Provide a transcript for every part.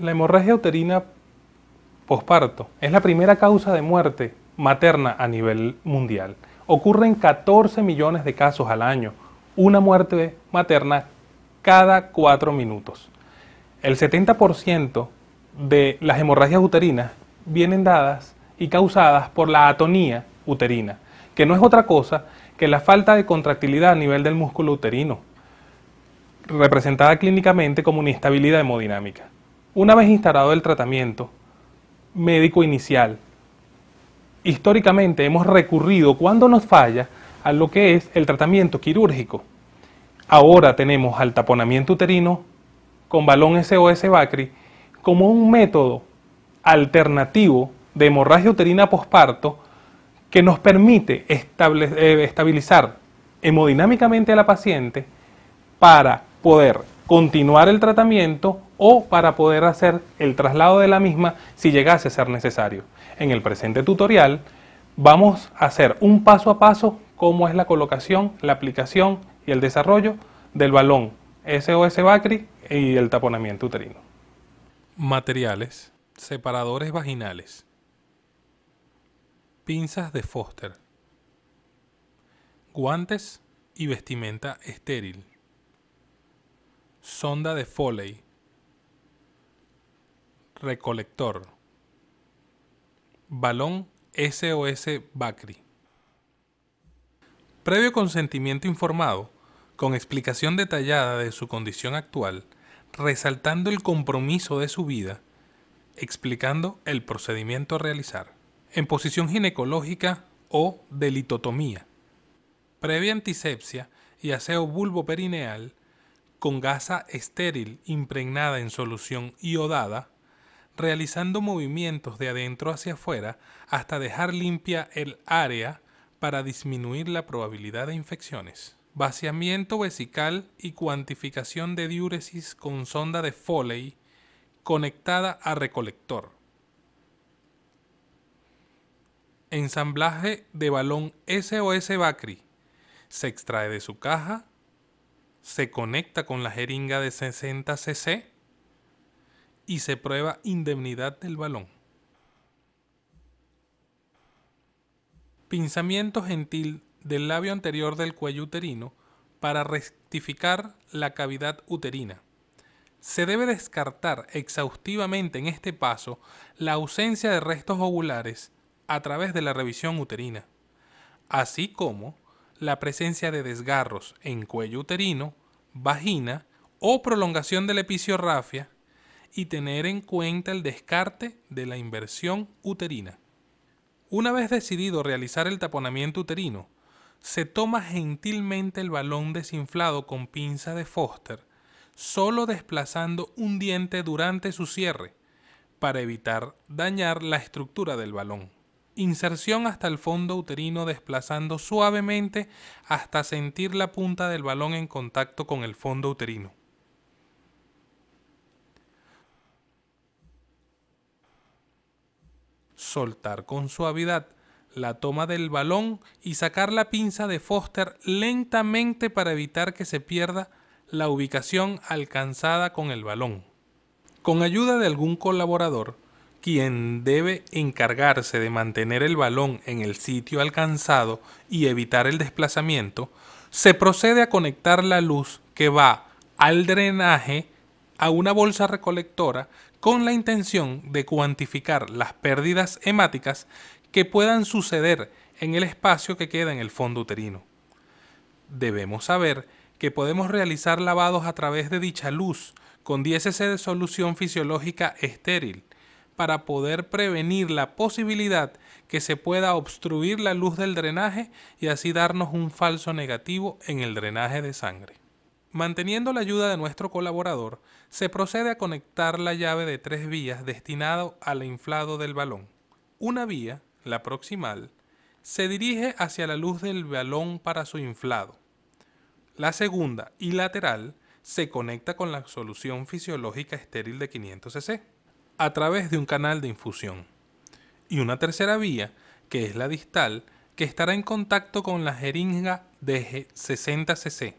La hemorragia uterina posparto es la primera causa de muerte materna a nivel mundial. Ocurren 14 millones de casos al año, una muerte materna cada 4 minutos. El 70% de las hemorragias uterinas vienen dadas y causadas por la atonía uterina, que no es otra cosa que la falta de contractilidad a nivel del músculo uterino, representada clínicamente como una inestabilidad hemodinámica. Una vez instalado el tratamiento médico inicial, históricamente hemos recurrido cuando nos falla a lo que es el tratamiento quirúrgico. Ahora tenemos al taponamiento uterino con balón SOS Bacri como un método alternativo de hemorragia uterina posparto que nos permite eh, estabilizar hemodinámicamente a la paciente para poder continuar el tratamiento o para poder hacer el traslado de la misma si llegase a ser necesario. En el presente tutorial vamos a hacer un paso a paso cómo es la colocación, la aplicación y el desarrollo del balón SOS Bacri y el taponamiento uterino. Materiales, separadores vaginales, pinzas de Foster, guantes y vestimenta estéril sonda de Foley, recolector, balón SOS Bacri. Previo consentimiento informado, con explicación detallada de su condición actual, resaltando el compromiso de su vida, explicando el procedimiento a realizar. En posición ginecológica o de litotomía. previa antisepsia y aseo bulbo perineal con gasa estéril impregnada en solución iodada, realizando movimientos de adentro hacia afuera hasta dejar limpia el área para disminuir la probabilidad de infecciones. Vaciamiento vesical y cuantificación de diuresis con sonda de Foley conectada a recolector. Ensamblaje de balón SOS Bacri. Se extrae de su caja se conecta con la jeringa de 60 cc y se prueba indemnidad del balón. Pinzamiento gentil del labio anterior del cuello uterino para rectificar la cavidad uterina. Se debe descartar exhaustivamente en este paso la ausencia de restos ovulares a través de la revisión uterina, así como la presencia de desgarros en cuello uterino, vagina o prolongación del episiorrafia y tener en cuenta el descarte de la inversión uterina. Una vez decidido realizar el taponamiento uterino, se toma gentilmente el balón desinflado con pinza de Foster, solo desplazando un diente durante su cierre, para evitar dañar la estructura del balón. Inserción hasta el fondo uterino desplazando suavemente hasta sentir la punta del balón en contacto con el fondo uterino. Soltar con suavidad la toma del balón y sacar la pinza de Foster lentamente para evitar que se pierda la ubicación alcanzada con el balón. Con ayuda de algún colaborador, quien debe encargarse de mantener el balón en el sitio alcanzado y evitar el desplazamiento, se procede a conectar la luz que va al drenaje a una bolsa recolectora con la intención de cuantificar las pérdidas hemáticas que puedan suceder en el espacio que queda en el fondo uterino. Debemos saber que podemos realizar lavados a través de dicha luz con 10 de solución fisiológica estéril, para poder prevenir la posibilidad que se pueda obstruir la luz del drenaje y así darnos un falso negativo en el drenaje de sangre. Manteniendo la ayuda de nuestro colaborador, se procede a conectar la llave de tres vías destinado al inflado del balón. Una vía, la proximal, se dirige hacia la luz del balón para su inflado. La segunda y lateral se conecta con la solución fisiológica estéril de 500 cc a través de un canal de infusión. Y una tercera vía, que es la distal, que estará en contacto con la jeringa de 60 cc.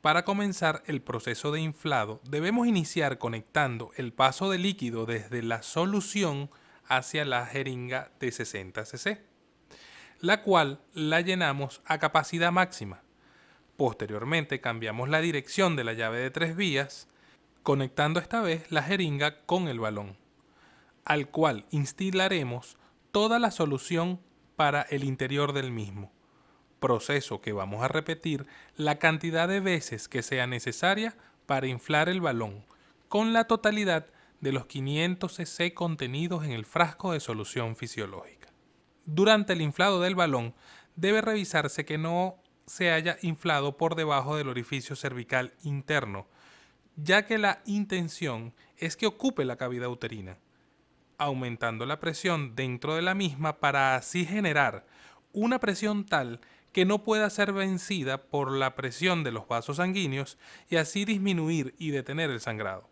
Para comenzar el proceso de inflado debemos iniciar conectando el paso de líquido desde la solución hacia la jeringa de 60 cc, la cual la llenamos a capacidad máxima. Posteriormente cambiamos la dirección de la llave de tres vías, conectando esta vez la jeringa con el balón, al cual instilaremos toda la solución para el interior del mismo, proceso que vamos a repetir la cantidad de veces que sea necesaria para inflar el balón, con la totalidad de los 500 cc contenidos en el frasco de solución fisiológica. Durante el inflado del balón debe revisarse que no se haya inflado por debajo del orificio cervical interno, ya que la intención es que ocupe la cavidad uterina, aumentando la presión dentro de la misma para así generar una presión tal que no pueda ser vencida por la presión de los vasos sanguíneos y así disminuir y detener el sangrado,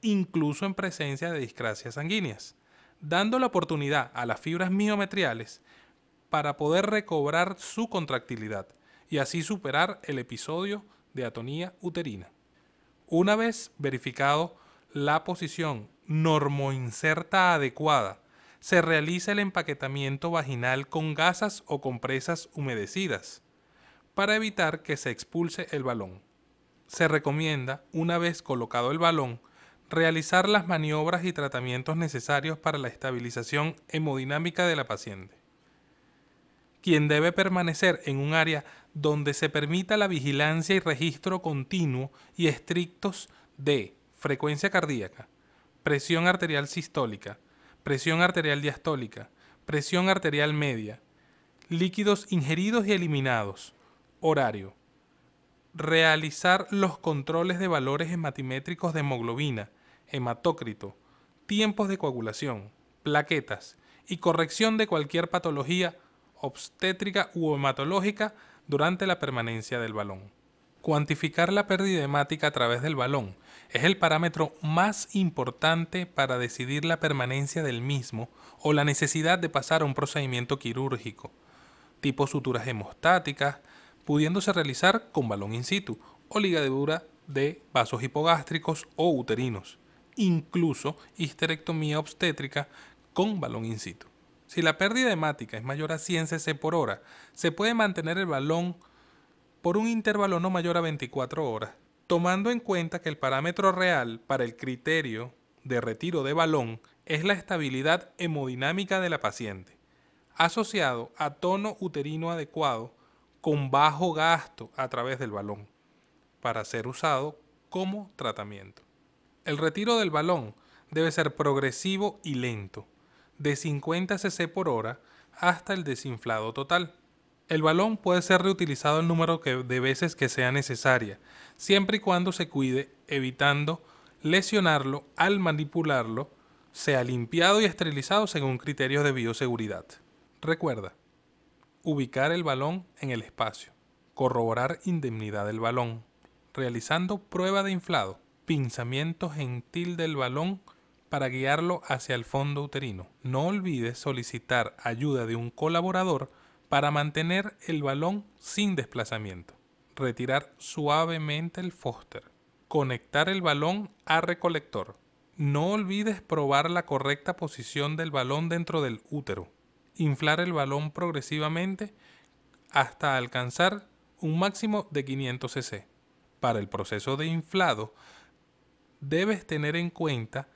incluso en presencia de discracias sanguíneas, dando la oportunidad a las fibras miometriales para poder recobrar su contractilidad, y así superar el episodio de atonía uterina. Una vez verificado la posición normoinserta adecuada, se realiza el empaquetamiento vaginal con gasas o compresas humedecidas para evitar que se expulse el balón. Se recomienda, una vez colocado el balón, realizar las maniobras y tratamientos necesarios para la estabilización hemodinámica de la paciente quien debe permanecer en un área donde se permita la vigilancia y registro continuo y estrictos de frecuencia cardíaca, presión arterial sistólica, presión arterial diastólica, presión arterial media, líquidos ingeridos y eliminados, horario, realizar los controles de valores hematimétricos de hemoglobina, hematócrito, tiempos de coagulación, plaquetas y corrección de cualquier patología obstétrica u hematológica durante la permanencia del balón. Cuantificar la pérdida hemática a través del balón es el parámetro más importante para decidir la permanencia del mismo o la necesidad de pasar a un procedimiento quirúrgico, tipo suturas hemostáticas, pudiéndose realizar con balón in situ o ligadura de vasos hipogástricos o uterinos, incluso histerectomía obstétrica con balón in situ. Si la pérdida hemática es mayor a 100 cc por hora, se puede mantener el balón por un intervalo no mayor a 24 horas, tomando en cuenta que el parámetro real para el criterio de retiro de balón es la estabilidad hemodinámica de la paciente, asociado a tono uterino adecuado con bajo gasto a través del balón, para ser usado como tratamiento. El retiro del balón debe ser progresivo y lento, de 50 cc por hora hasta el desinflado total. El balón puede ser reutilizado el número de veces que sea necesaria, siempre y cuando se cuide evitando lesionarlo al manipularlo, sea limpiado y esterilizado según criterios de bioseguridad. Recuerda, ubicar el balón en el espacio, corroborar indemnidad del balón, realizando prueba de inflado, pinzamiento gentil del balón, para guiarlo hacia el fondo uterino. No olvides solicitar ayuda de un colaborador para mantener el balón sin desplazamiento. Retirar suavemente el fóster. Conectar el balón a recolector. No olvides probar la correcta posición del balón dentro del útero. Inflar el balón progresivamente hasta alcanzar un máximo de 500 cc. Para el proceso de inflado, debes tener en cuenta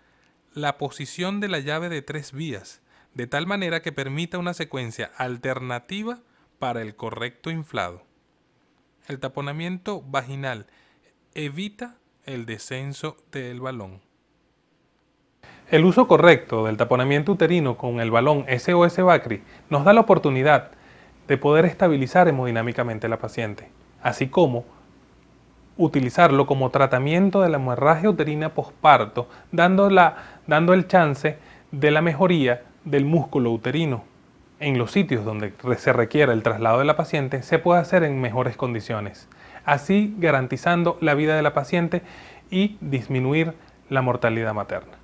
la posición de la llave de tres vías, de tal manera que permita una secuencia alternativa para el correcto inflado. El taponamiento vaginal evita el descenso del balón. El uso correcto del taponamiento uterino con el balón SOS Bacri nos da la oportunidad de poder estabilizar hemodinámicamente la paciente, así como utilizarlo como tratamiento de la hemorragia uterina posparto, dando, dando el chance de la mejoría del músculo uterino. En los sitios donde se requiera el traslado de la paciente se puede hacer en mejores condiciones, así garantizando la vida de la paciente y disminuir la mortalidad materna.